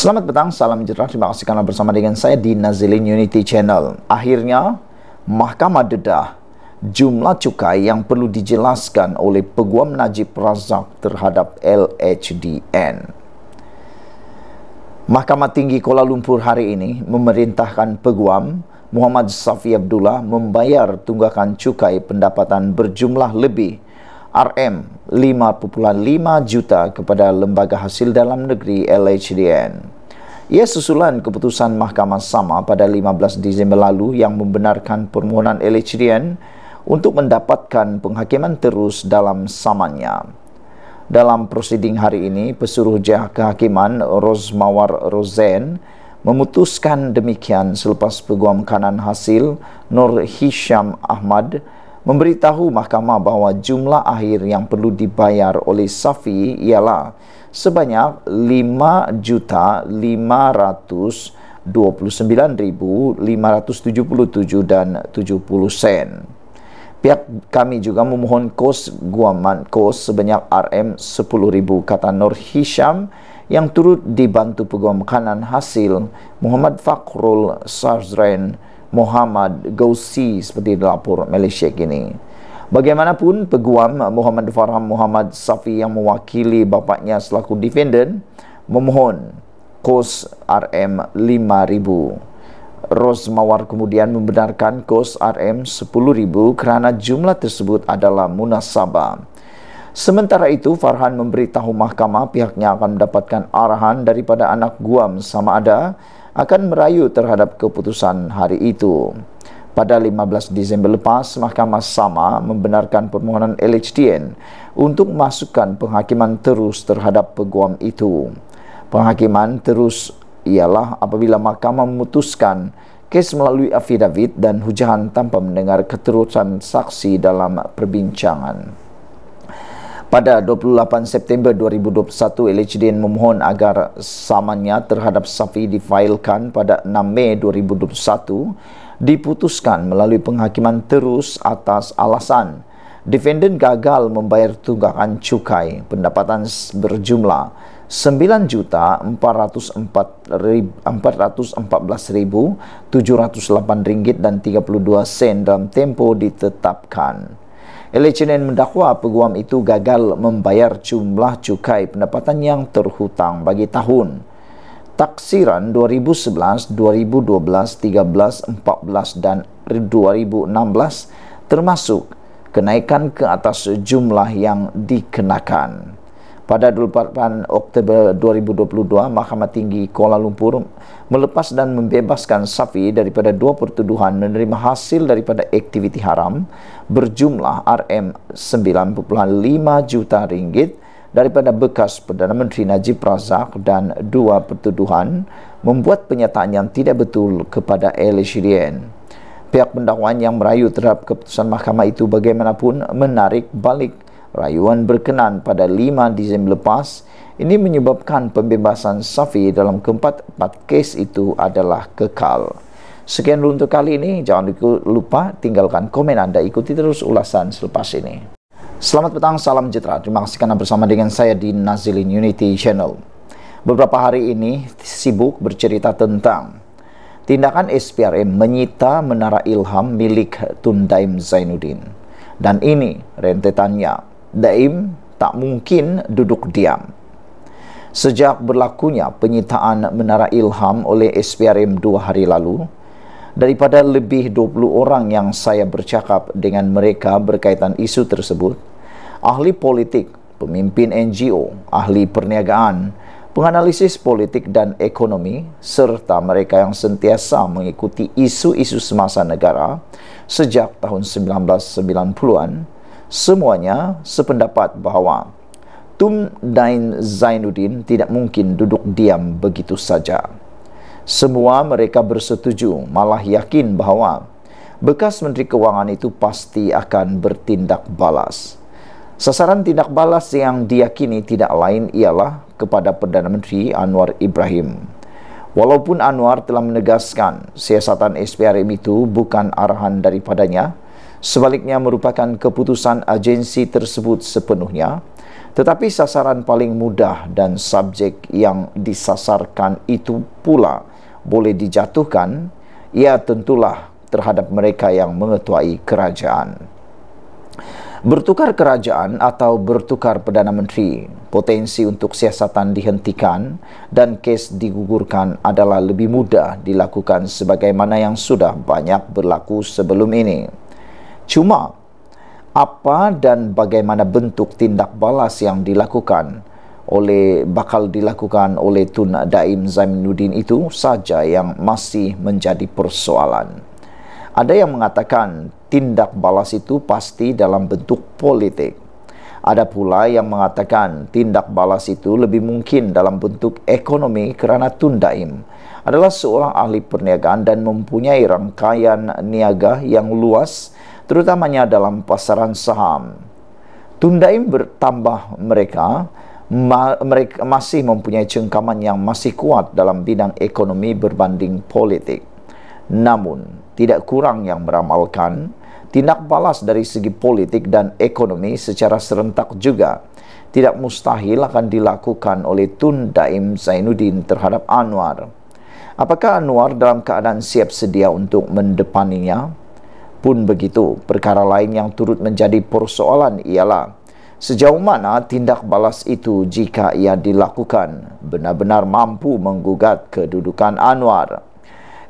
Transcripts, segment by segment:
Selamat petang, salam sejahtera, Terima kasih karena bersama dengan saya di Nazilin Unity Channel. Akhirnya, Mahkamah Dedah jumlah cukai yang perlu dijelaskan oleh Peguam Najib Razak terhadap LHDN. Mahkamah Tinggi Kuala Lumpur hari ini memerintahkan Peguam Muhammad Safi Abdullah membayar tunggakan cukai pendapatan berjumlah lebih RM5.5 juta kepada Lembaga Hasil Dalam Negeri LHDN. Ia susulan keputusan Mahkamah Sama pada 15 Disember lalu yang membenarkan permohonan LHDN untuk mendapatkan penghakiman terus dalam samanya. Dalam prosiding hari ini, pesuruh jah kehakiman Rosmawar Rozen memutuskan demikian selepas peguam kanan hasil Nur Hisham Ahmad memberitahu mahkamah bahawa jumlah akhir yang perlu dibayar oleh Safi ialah sebanyak 5,529,577 dan 70 sen. Pihak kami juga memohon kos guaman kos sebanyak RM10,000 kata Nur Hisham yang turut dibantu peguam kanan hasil Muhammad Fakrul Sarzrain Muhammad Gosi seperti dilapor Malaysia kini. Bagaimanapun peguam Muhammad Farham Muhammad Safi yang mewakili bapaknya selaku defendant memohon kos RM5000. Rosmawar kemudian membenarkan kos RM10000 kerana jumlah tersebut adalah munasabah. Sementara itu Farhan memberitahu mahkamah pihaknya akan mendapatkan arahan daripada anak guam sama ada akan merayu terhadap keputusan hari itu. Pada 15 Disember lepas, Mahkamah Sama membenarkan permohonan LHDN untuk masukkan penghakiman terus terhadap peguam itu. Penghakiman terus ialah apabila mahkamah memutuskan kes melalui afidavit dan hujahan tanpa mendengar keterusan saksi dalam perbincangan pada 28 September 2021 LHD memohon agar samannya terhadap Safi difailkan pada 6 Mei 2021 diputuskan melalui penghakiman terus atas alasan defendant gagal membayar tunggakan cukai pendapatan berjumlah 9 juta ringgit dan 32 sen dalam tempo ditetapkan. Elechinen mendakwa peguam itu gagal membayar jumlah cukai pendapatan yang terhutang bagi tahun taksiran 2011, 2012, 13, 14 dan 2016 termasuk kenaikan ke atas jumlah yang dikenakan. Pada 28 Oktober 2022, Mahkamah Tinggi Kuala Lumpur melepas dan membebaskan Safi daripada dua pertuduhan menerima hasil daripada aktiviti haram berjumlah RM9.5 juta ringgit daripada bekas Perdana Menteri Najib Razak dan dua pertuduhan membuat penyataan yang tidak betul kepada El Shirien. Pihak pendakwaan yang merayu terhadap keputusan mahkamah itu bagaimanapun menarik balik rayuan berkenan pada 5 Disember lepas ini menyebabkan pembebasan Safi dalam keempat-empat kes itu adalah kekal. Sekian dulu untuk kali ini. Jangan lupa tinggalkan komen Anda. Ikuti terus ulasan selepas ini. Selamat petang, salam sejahtera. Terima kasih karena bersama dengan saya di Nazilin Unity Channel. Beberapa hari ini sibuk bercerita tentang tindakan SPRM menyita Menara Ilham milik Tundaim Zainuddin. Dan ini rentetannya daim tak mungkin duduk diam. Sejak berlakunya penyitaan Menara Ilham oleh SPRM dua hari lalu, daripada lebih 20 orang yang saya bercakap dengan mereka berkaitan isu tersebut, ahli politik, pemimpin NGO, ahli perniagaan, penganalisis politik dan ekonomi, serta mereka yang sentiasa mengikuti isu-isu semasa negara sejak tahun 1990-an, semuanya sependapat bahawa Tum Dain Zainuddin tidak mungkin duduk diam begitu saja. Semua mereka bersetuju, malah yakin bahawa bekas Menteri Kewangan itu pasti akan bertindak balas. Sasaran tindak balas yang diyakini tidak lain ialah kepada Perdana Menteri Anwar Ibrahim. Walaupun Anwar telah menegaskan siasatan SPRM itu bukan arahan daripadanya, sebaliknya merupakan keputusan agensi tersebut sepenuhnya tetapi sasaran paling mudah dan subjek yang disasarkan itu pula boleh dijatuhkan ia tentulah terhadap mereka yang mengetuai kerajaan bertukar kerajaan atau bertukar perdana menteri potensi untuk siasatan dihentikan dan kes digugurkan adalah lebih mudah dilakukan sebagaimana yang sudah banyak berlaku sebelum ini Cuma apa dan bagaimana bentuk tindak balas yang dilakukan oleh bakal dilakukan oleh Tun Daim Zainuddin itu saja yang masih menjadi persoalan. Ada yang mengatakan tindak balas itu pasti dalam bentuk politik. Ada pula yang mengatakan tindak balas itu lebih mungkin dalam bentuk ekonomi kerana Tun Daim adalah seorang ahli perniagaan dan mempunyai rangkaian niaga yang luas terutamanya dalam pasaran saham. Tundaim bertambah mereka, ma mereka masih mempunyai cengkaman yang masih kuat dalam bidang ekonomi berbanding politik. Namun, tidak kurang yang meramalkan tindak balas dari segi politik dan ekonomi secara serentak juga tidak mustahil akan dilakukan oleh Tun Daim Zainuddin terhadap Anwar. Apakah Anwar dalam keadaan siap sedia untuk mendepaninya? Pun begitu, perkara lain yang turut menjadi persoalan ialah sejauh mana tindak balas itu jika ia dilakukan benar-benar mampu menggugat kedudukan Anwar.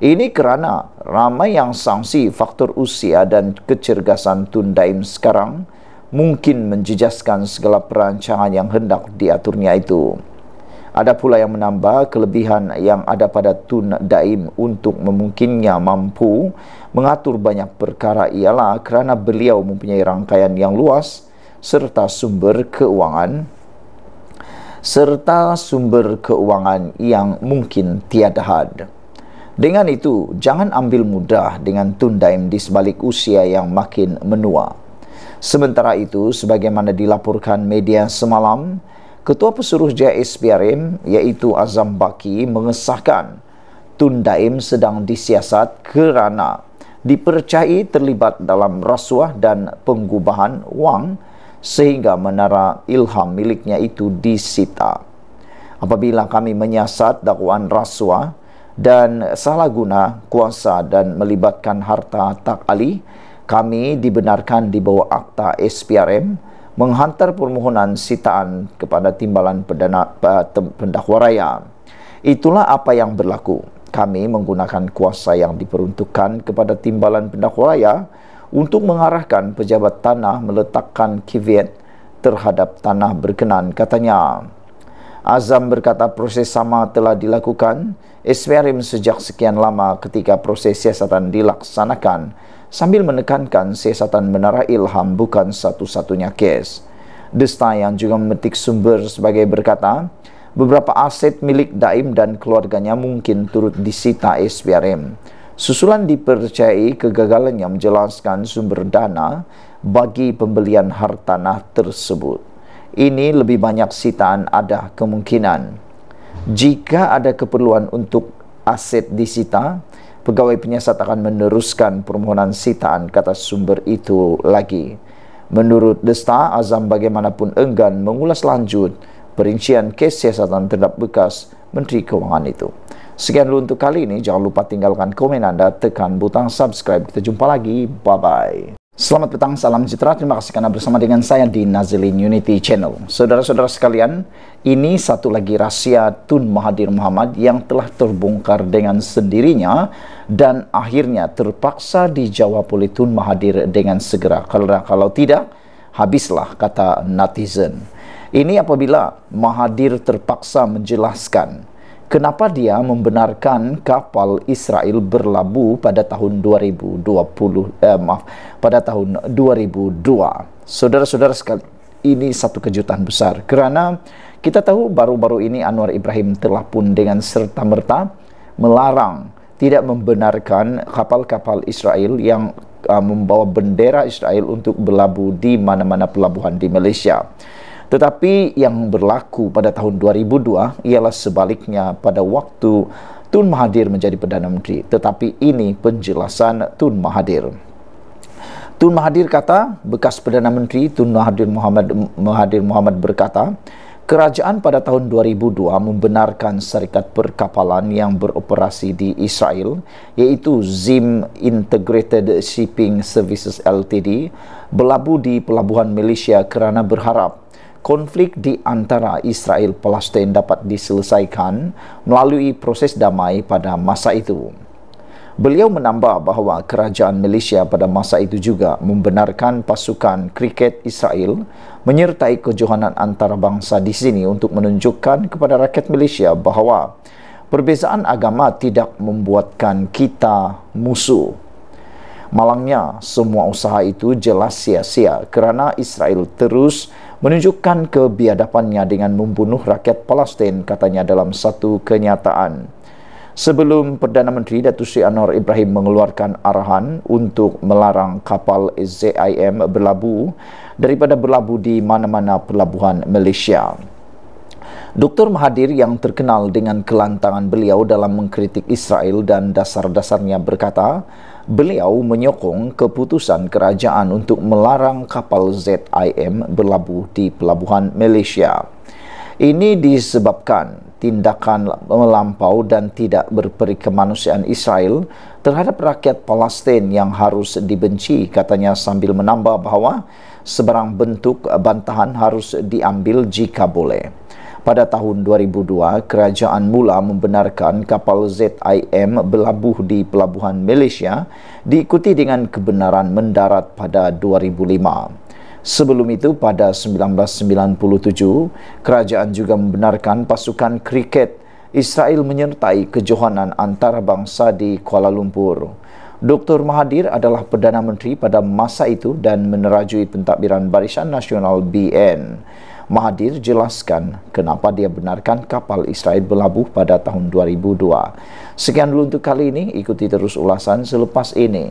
Ini kerana ramai yang sangsi faktor usia dan kecergasan Tun Daim sekarang mungkin menjejaskan segala perancangan yang hendak diaturnya itu. Ada pula yang menambah kelebihan yang ada pada Tun Daim untuk memungkinnya mampu mengatur banyak perkara ialah kerana beliau mempunyai rangkaian yang luas serta sumber keuangan serta sumber keuangan yang mungkin tiada had. Dengan itu, jangan ambil mudah dengan Tun Daim di sebalik usia yang makin menua. Sementara itu, sebagaimana dilaporkan media semalam, Ketua Pesuruh JSPRM iaitu Azam Baki mengesahkan Tun Daim sedang disiasat kerana dipercayai terlibat dalam rasuah dan pengubahan wang sehingga menara ilham miliknya itu disita. Apabila kami menyiasat dakwaan rasuah dan salah guna kuasa dan melibatkan harta tak alih, kami dibenarkan di bawah akta SPRM menghantar permohonan sitaan kepada timbalan perdana pendakwa raya. Itulah apa yang berlaku. Kami menggunakan kuasa yang diperuntukkan kepada timbalan pendakwa raya untuk mengarahkan pejabat tanah meletakkan kiviat terhadap tanah berkenan katanya. Azam berkata proses sama telah dilakukan SPRM sejak sekian lama ketika proses siasatan dilaksanakan sambil menekankan siasatan menara ilham bukan satu-satunya kes. Desta yang juga memetik sumber sebagai berkata, beberapa aset milik Daim dan keluarganya mungkin turut disita SPRM. Susulan dipercayai kegagalan yang menjelaskan sumber dana bagi pembelian hartanah tersebut. Ini lebih banyak sitaan ada kemungkinan. Jika ada keperluan untuk aset disita, pegawai penyiasat akan meneruskan permohonan sitaan kata sumber itu lagi. Menurut Desta, Azam bagaimanapun enggan mengulas lanjut perincian kes siasatan terhadap bekas Menteri Keuangan itu. Sekian dulu untuk kali ini. Jangan lupa tinggalkan komen anda, tekan butang subscribe. Kita jumpa lagi. Bye-bye. Selamat petang, salam sejahtera. Terima kasih karena bersama dengan saya di Nazilin Unity Channel. Saudara-saudara sekalian, ini satu lagi rahsia Tun Mahathir Muhammad yang telah terbongkar dengan sendirinya dan akhirnya terpaksa dijawab oleh Tun Mahathir dengan segera. Kalau, kalau tidak, habislah kata netizen. Ini apabila Mahathir terpaksa menjelaskan kenapa dia membenarkan kapal Israel berlabuh pada tahun 2020 eh, maaf pada tahun 2002 saudara-saudara sekalian ini satu kejutan besar kerana kita tahu baru-baru ini Anwar Ibrahim telah pun dengan serta merta melarang tidak membenarkan kapal-kapal Israel yang uh, membawa bendera Israel untuk berlabuh di mana-mana pelabuhan di Malaysia. Tetapi yang berlaku pada tahun 2002 ialah sebaliknya pada waktu Tun Mahathir menjadi Perdana Menteri. Tetapi ini penjelasan Tun Mahathir. Tun Mahathir kata, bekas Perdana Menteri Tun Mahathir Muhammad, Mahathir Muhammad berkata, Kerajaan pada tahun 2002 membenarkan syarikat perkapalan yang beroperasi di Israel iaitu Zim Integrated Shipping Services LTD berlabuh di pelabuhan Malaysia kerana berharap konflik di antara Israel Palestin dapat diselesaikan melalui proses damai pada masa itu. Beliau menambah bahawa kerajaan Malaysia pada masa itu juga membenarkan pasukan kriket Israel menyertai kejohanan antarabangsa di sini untuk menunjukkan kepada rakyat Malaysia bahawa perbezaan agama tidak membuatkan kita musuh. Malangnya, semua usaha itu jelas sia-sia kerana Israel terus menunjukkan kebiadapannya dengan membunuh rakyat Palestin, katanya dalam satu kenyataan. Sebelum Perdana Menteri Datuk Sri Anwar Ibrahim mengeluarkan arahan untuk melarang kapal ZIM berlabuh daripada berlabuh di mana-mana pelabuhan Malaysia. Dr. Mahathir yang terkenal dengan kelantangan beliau dalam mengkritik Israel dan dasar-dasarnya berkata, beliau menyokong keputusan kerajaan untuk melarang kapal ZIM berlabuh di pelabuhan Malaysia. Ini disebabkan tindakan melampau dan tidak berperikemanusiaan Israel terhadap rakyat Palestin yang harus dibenci, katanya sambil menambah bahawa sebarang bentuk bantahan harus diambil jika boleh. Pada tahun 2002, kerajaan mula membenarkan kapal ZIM berlabuh di pelabuhan Malaysia diikuti dengan kebenaran mendarat pada 2005. Sebelum itu pada 1997, kerajaan juga membenarkan pasukan kriket Israel menyertai kejohanan antarabangsa di Kuala Lumpur. Dr. Mahathir adalah Perdana Menteri pada masa itu dan menerajui pentadbiran Barisan Nasional BN. Mahathir jelaskan kenapa dia benarkan kapal Israel berlabuh pada tahun 2002. Sekian dulu untuk kali ini, ikuti terus ulasan selepas ini.